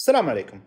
السلام عليكم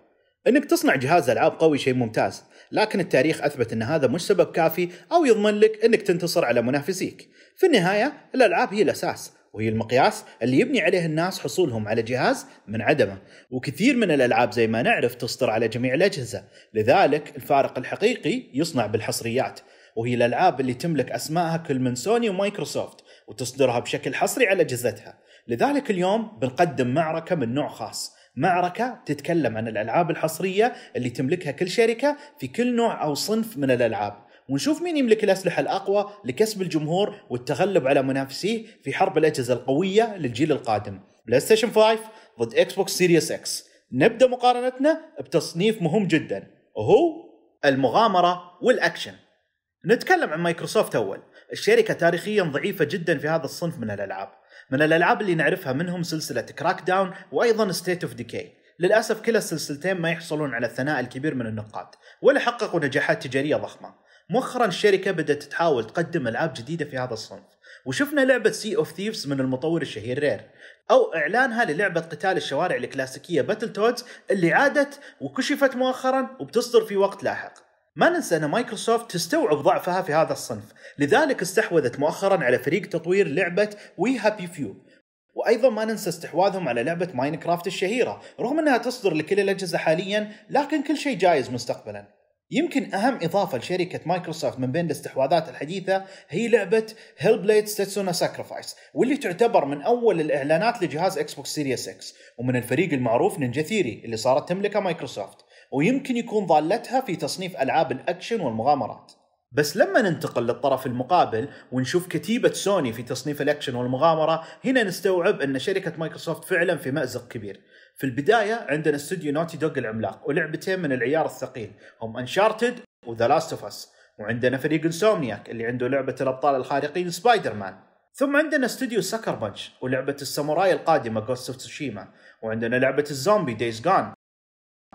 انك تصنع جهاز العاب قوي شيء ممتاز لكن التاريخ اثبت ان هذا مش سبب كافي او يضمن لك انك تنتصر على منافسيك في النهايه الالعاب هي الاساس وهي المقياس اللي يبني عليه الناس حصولهم على جهاز من عدمه وكثير من الالعاب زي ما نعرف تصدر على جميع الاجهزه لذلك الفارق الحقيقي يصنع بالحصريات وهي الالعاب اللي تملك اسمائها كل من سوني ومايكروسوفت وتصدرها بشكل حصري على اجهزتها لذلك اليوم بنقدم معركه من نوع خاص معركه تتكلم عن الالعاب الحصريه اللي تملكها كل شركه في كل نوع او صنف من الالعاب ونشوف مين يملك الاسلحه الاقوى لكسب الجمهور والتغلب على منافسيه في حرب الاجهزه القويه للجيل القادم بلايستيشن 5 ضد اكس بوكس سيريس اكس نبدا مقارنتنا بتصنيف مهم جدا وهو المغامره والاكشن نتكلم عن مايكروسوفت اول الشركه تاريخيا ضعيفه جدا في هذا الصنف من الالعاب من الالعاب اللي نعرفها منهم سلسله كراك داون وايضا ستيت اوف ديكاي للاسف كلا السلسلتين ما يحصلون على الثناء الكبير من النقاد ولا حققوا نجاحات تجاريه ضخمه مؤخرا الشركه بدات تحاول تقدم العاب جديده في هذا الصنف وشفنا لعبة سي اوف ثيفز من المطور الشهير رير او اعلانها للعبة قتال الشوارع الكلاسيكية باتل تودز اللي عادت وكشفت مؤخرا وبتصدر في وقت لاحق ما ننسى أن مايكروسوفت تستوعب ضعفها في هذا الصنف لذلك استحوذت مؤخرا على فريق تطوير لعبة وي هابي فيو وايضا ما ننسى استحواذهم على لعبه ماينكرافت الشهيره، رغم انها تصدر لكل الاجهزه حاليا، لكن كل شيء جايز مستقبلا. يمكن اهم اضافه لشركه مايكروسوفت من بين الاستحواذات الحديثه هي لعبه هيل بليد ستسونا ساكرفايس، واللي تعتبر من اول الاعلانات لجهاز اكس بوكس سيريس 6 ومن الفريق المعروف نينجا ثيري اللي صارت تملكه مايكروسوفت. ويمكن يكون ضالتها في تصنيف العاب الاكشن والمغامرات. بس لما ننتقل للطرف المقابل ونشوف كتيبة سوني في تصنيف الاكشن والمغامرة هنا نستوعب ان شركة مايكروسوفت فعلا في مأزق كبير في البداية عندنا استوديو نوتي دوغ العملاق ولعبتين من العيار الثقيل هم انشارتد وذا لاست اوف اس وعندنا فريق انسومنياك اللي عنده لعبة الابطال الخارقين سبايدر مان ثم عندنا استوديو سكر بنش ولعبة الساموراي القادمة جوست اوف تسوشيما وعندنا لعبة الزومبي دايز جون،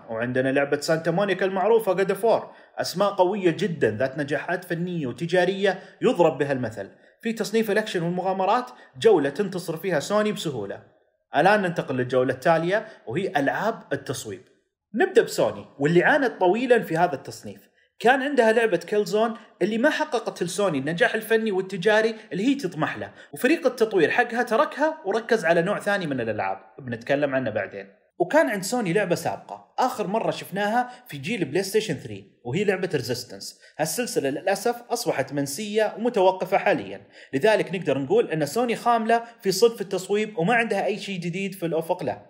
وعندنا لعبة سانتا مونيكا المعروفة جاد فور أسماء قوية جدا ذات نجاحات فنية وتجارية يضرب بها المثل في تصنيف الأكشن والمغامرات جولة تنتصر فيها سوني بسهولة الآن ننتقل للجولة التالية وهي ألعاب التصويب نبدأ بسوني واللي عانت طويلا في هذا التصنيف كان عندها لعبة كيلزون اللي ما حققت لسوني النجاح الفني والتجاري اللي هي تطمح له وفريق التطوير حقها تركها وركز على نوع ثاني من الألعاب بنتكلم عنه بعدين وكان عند سوني لعبه سابقه اخر مره شفناها في جيل بلاي ستيشن 3 وهي لعبه ريزيستنس هالسلسله للاسف اصبحت منسيه ومتوقفه حاليا لذلك نقدر نقول ان سوني خامله في صنف التصويب وما عندها اي شيء جديد في الافق له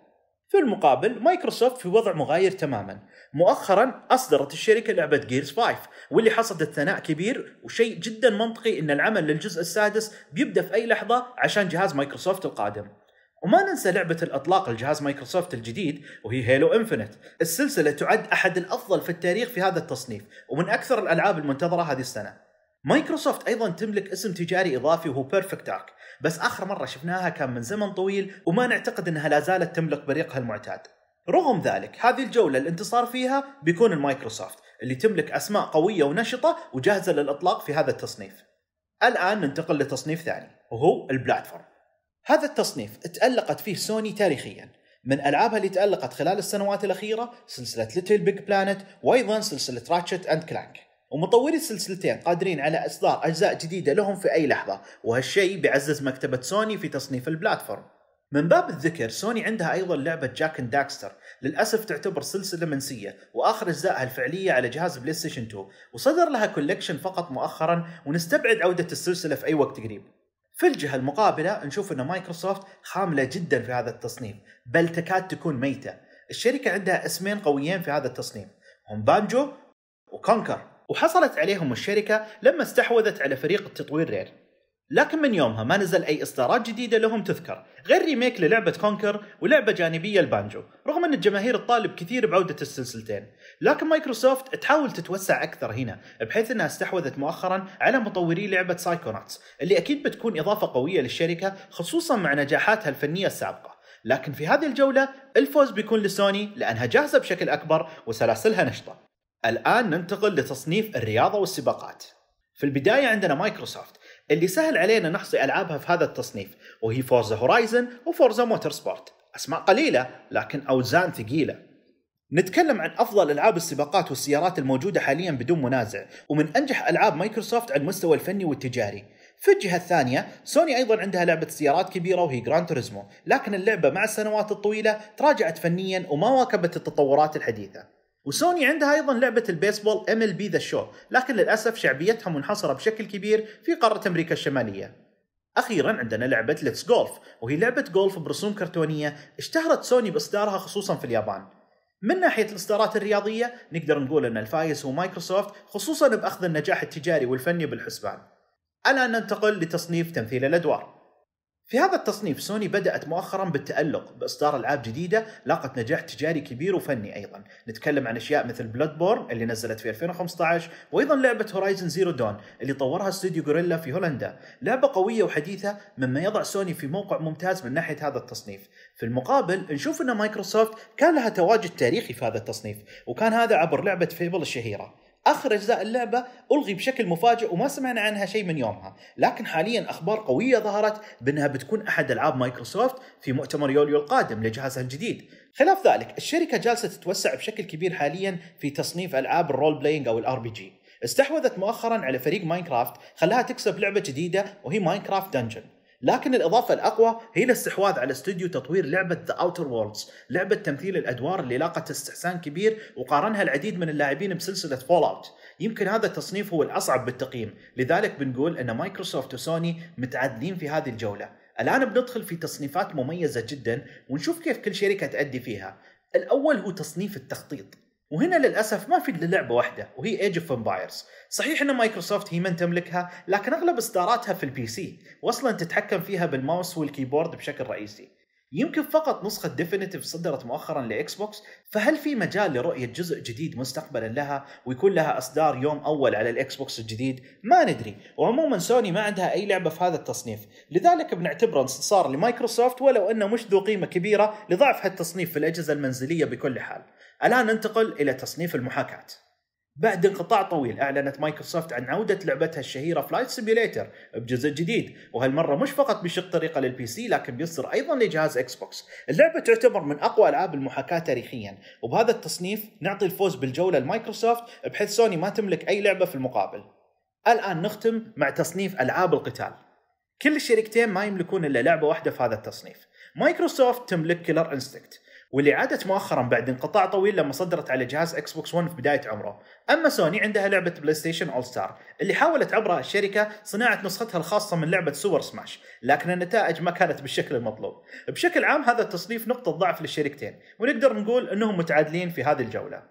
في المقابل مايكروسوفت في وضع مغاير تماما مؤخرا اصدرت الشركه لعبه جيرز 5 واللي حصدت ثناء كبير وشيء جدا منطقي ان العمل للجزء السادس بيبدا في اي لحظه عشان جهاز مايكروسوفت القادم وما ننسى لعبة الأطلاق لجهاز مايكروسوفت الجديد وهي هيلو إنفنت السلسلة تعد أحد الأفضل في التاريخ في هذا التصنيف ومن أكثر الألعاب المنتظرة هذه السنة مايكروسوفت أيضا تملك اسم تجاري إضافي وهو بيرفكت دارك بس آخر مرة شفناها كان من زمن طويل وما نعتقد أنها لا زالت تملك بريقها المعتاد رغم ذلك هذه الجولة الانتصار فيها بيكون المايكروسوفت اللي تملك أسماء قوية ونشطة وجاهزة للإطلاق في هذا التصنيف الآن ننتقل لتصنيف ثاني وهو البلاتفورم هذا التصنيف تألقت فيه سوني تاريخيا من ألعابها اللي تألقت خلال السنوات الأخيرة سلسلة ليتل بيج بلانت وأيضا سلسلة راتشت أند كلانك ومطوري السلسلتين قادرين على إصدار أجزاء جديدة لهم في أي لحظة وهالشيء بيعزز مكتبة سوني في تصنيف البلاتفورم من باب الذكر سوني عندها ايضا لعبه جاك اند داكستر للاسف تعتبر سلسله منسيه واخر اجزائها الفعليه على جهاز بلاي ستيشن 2 وصدر لها كولكشن فقط مؤخرا ونستبعد عوده السلسله في اي وقت قريب في الجهه المقابله نشوف ان مايكروسوفت خامله جدا في هذا التصنيف بل تكاد تكون ميته الشركه عندها اسمين قويين في هذا التصنيف هم بانجو وكونكر وحصلت عليهم الشركه لما استحوذت على فريق التطوير رير لكن من يومها ما نزل اي اصدارات جديده لهم تذكر غير ريميك للعبه كونكر ولعبه جانبيه البانجو رغم ان الجماهير تطالب كثير بعوده السلسلتين لكن مايكروسوفت تحاول تتوسع اكثر هنا بحيث انها استحوذت مؤخرا على مطوري لعبه سايكوناتس اللي اكيد بتكون اضافه قويه للشركه خصوصا مع نجاحاتها الفنيه السابقه لكن في هذه الجوله الفوز بيكون لسوني لانها جاهزه بشكل اكبر وسلاسلها نشطه الان ننتقل لتصنيف الرياضه والسباقات في البدايه عندنا مايكروسوفت اللي سهل علينا نحصي العابها في هذا التصنيف وهي فورزا هورايزن وفورزا موتور سبورت اسماء قليله لكن اوزان ثقيله نتكلم عن افضل العاب السباقات والسيارات الموجوده حاليا بدون منازع ومن انجح العاب مايكروسوفت على المستوى الفني والتجاري في الجهة الثانية سوني أيضا عندها لعبة سيارات كبيرة وهي جراند توريزمو لكن اللعبة مع السنوات الطويلة تراجعت فنيا وما واكبت التطورات الحديثة وسوني عندها ايضا لعبه البيسبول ام ال بي ذا شو لكن للاسف شعبيتها منحصره بشكل كبير في قاره امريكا الشماليه اخيرا عندنا لعبه ليتس جولف وهي لعبه جولف برسوم كرتونيه اشتهرت سوني باصدارها خصوصا في اليابان من ناحيه الاصدارات الرياضيه نقدر نقول ان الفايز هو مايكروسوفت خصوصا باخذ النجاح التجاري والفني بالحسبان الان ننتقل لتصنيف تمثيل الادوار في هذا التصنيف سوني بدأت مؤخرا بالتألق بإصدار ألعاب جديدة لاقت نجاح تجاري كبير وفني أيضا نتكلم عن أشياء مثل بلاد بورن اللي نزلت في 2015 وأيضا لعبة هورايزن زيرو دون اللي طورها استوديو غوريلا في هولندا لعبة قوية وحديثة مما يضع سوني في موقع ممتاز من ناحية هذا التصنيف في المقابل نشوف أن مايكروسوفت كان لها تواجد تاريخي في هذا التصنيف وكان هذا عبر لعبة فيبل الشهيرة اخر اجزاء اللعبه الغي بشكل مفاجئ وما سمعنا عنها شيء من يومها، لكن حاليا اخبار قويه ظهرت بانها بتكون احد العاب مايكروسوفت في مؤتمر يوليو القادم لجهازها الجديد. خلاف ذلك الشركه جالسه تتوسع بشكل كبير حاليا في تصنيف العاب الرول بلاينج او الار بي جي. استحوذت مؤخرا على فريق ماينكرافت خلاها تكسب لعبه جديده وهي ماينكرافت دنجن. لكن الاضافه الاقوى هي الاستحواذ على استوديو تطوير لعبه ذا اوتر وورلدز، لعبه تمثيل الادوار اللي لاقت استحسان كبير وقارنها العديد من اللاعبين بسلسله فول اوت، يمكن هذا التصنيف هو الاصعب بالتقييم، لذلك بنقول ان مايكروسوفت وسوني متعادلين في هذه الجوله. الان بندخل في تصنيفات مميزه جدا ونشوف كيف كل شركه تأدي فيها. الاول هو تصنيف التخطيط، وهنا للاسف ما في الا لعبه واحده وهي ايج اوف امبايرز، صحيح ان مايكروسوفت هي من تملكها لكن اغلب اصداراتها في البي سي، واصلا تتحكم فيها بالماوس والكيبورد بشكل رئيسي. يمكن فقط نسخة ديفينيتيف صدرت مؤخرا لإكس بوكس فهل في مجال لرؤية جزء جديد مستقبلا لها ويكون لها إصدار يوم أول على الإكس بوكس الجديد ما ندري وعموما سوني ما عندها أي لعبة في هذا التصنيف لذلك بنعتبره انتصار لمايكروسوفت ولو أنه مش ذو قيمة كبيرة لضعف هالتصنيف في الأجهزة المنزلية بكل حال الآن ننتقل إلى تصنيف المحاكاة بعد انقطاع طويل اعلنت مايكروسوفت عن عوده لعبتها الشهيره فلايت سيميليتر بجزء جديد وهالمره مش فقط بشق طريقه للبي سي لكن بيصدر ايضا لجهاز اكس بوكس اللعبه تعتبر من اقوى العاب المحاكاه تاريخيا وبهذا التصنيف نعطي الفوز بالجوله لمايكروسوفت بحيث سوني ما تملك اي لعبه في المقابل الان نختم مع تصنيف العاب القتال كل الشركتين ما يملكون الا لعبه واحده في هذا التصنيف مايكروسوفت تملك كيلر انستكت واللي عادت مؤخرا بعد انقطاع طويل لما صدرت على جهاز اكس بوكس 1 في بدايه عمره. اما سوني عندها لعبه بلاي ستيشن اول ستار اللي حاولت عبرها الشركه صناعه نسختها الخاصه من لعبه سوبر سماش، لكن النتائج ما كانت بالشكل المطلوب. بشكل عام هذا التصنيف نقطه ضعف للشركتين، ونقدر نقول انهم متعادلين في هذه الجوله.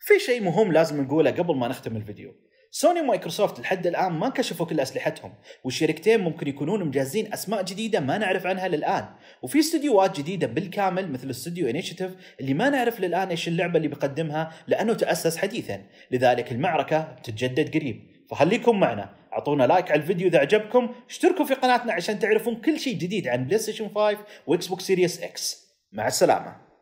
في شيء مهم لازم نقوله قبل ما نختم الفيديو سوني ومايكروسوفت لحد الآن ما كشفوا كل أسلحتهم والشركتين ممكن يكونون مجهزين أسماء جديدة ما نعرف عنها للآن وفي استديوهات جديدة بالكامل مثل استوديو انيشيتيف اللي ما نعرف للآن إيش اللعبة اللي بيقدمها لأنه تأسس حديثا لذلك المعركة بتتجدد قريب فخليكم معنا اعطونا لايك على الفيديو اذا عجبكم اشتركوا في قناتنا عشان تعرفون كل شيء جديد عن بلاي ستيشن 5 واكس بوكس سيريس اكس مع السلامه